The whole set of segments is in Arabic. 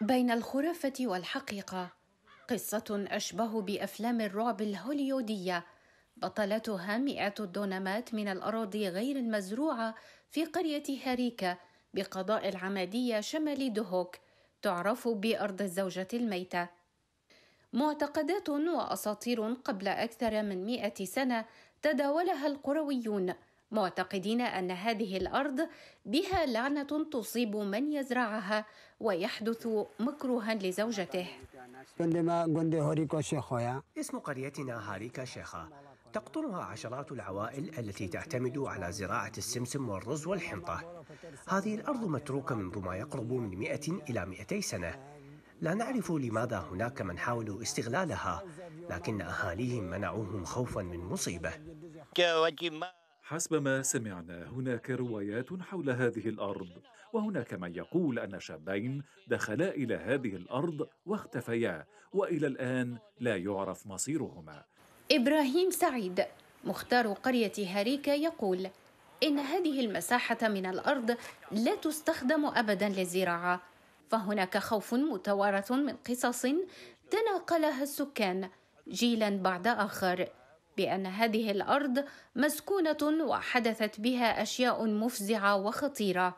بين الخرافة والحقيقة قصة أشبه بأفلام الرعب الهوليودية بطلتها مئات الدونمات من الأراضي غير المزروعة في قرية هاريكا بقضاء العمادية شمال دهوك تعرف بأرض الزوجة الميتة معتقدات وأساطير قبل أكثر من مئة سنة تداولها القرويون معتقدين ان هذه الارض بها لعنه تصيب من يزرعها ويحدث مكروها لزوجته اسم قريتنا هاريكا شيخة تقطنها عشرات العوائل التي تعتمد على زراعة السمسم والرز والحنطة هذه الأرض متروكة منذ ما يقرب من 100 إلى 200 سنة لا نعرف لماذا هناك من حاولوا استغلالها لكن أهاليهم منعوهم خوفا من مصيبة حسب ما سمعنا هناك روايات حول هذه الارض وهناك من يقول ان شابين دخلا الى هذه الارض واختفيا والى الان لا يعرف مصيرهما ابراهيم سعيد مختار قريه هاريكا يقول ان هذه المساحه من الارض لا تستخدم ابدا للزراعه فهناك خوف متوارث من قصص تناقلها السكان جيلا بعد اخر بان هذه الارض مسكونه وحدثت بها اشياء مفزعه وخطيره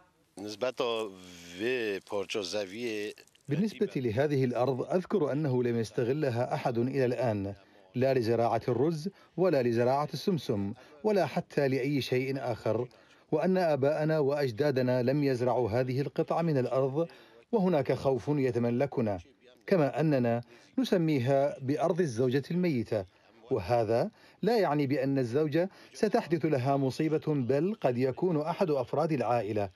بالنسبه لهذه الارض اذكر انه لم يستغلها احد الى الان لا لزراعه الرز ولا لزراعه السمسم ولا حتى لاي شيء اخر وان اباءنا واجدادنا لم يزرعوا هذه القطعه من الارض وهناك خوف يتملكنا كما اننا نسميها بارض الزوجه الميته وهذا لا يعني بأن الزوجة ستحدث لها مصيبة بل قد يكون أحد أفراد العائلة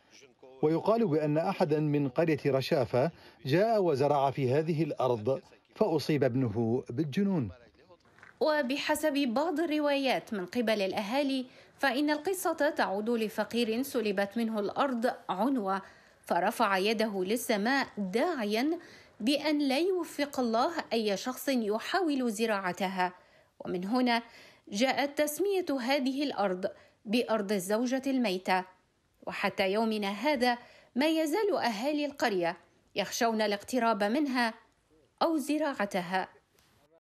ويقال بأن أحدا من قرية رشافة جاء وزرع في هذه الأرض فأصيب ابنه بالجنون وبحسب بعض الروايات من قبل الأهالي فإن القصة تعود لفقير سلبت منه الأرض عنوة فرفع يده للسماء داعيا بأن لا يوفق الله أي شخص يحاول زراعتها ومن هنا جاءت تسمية هذه الأرض بأرض الزوجة الميتة وحتى يومنا هذا ما يزال أهالي القرية يخشون الاقتراب منها أو زراعتها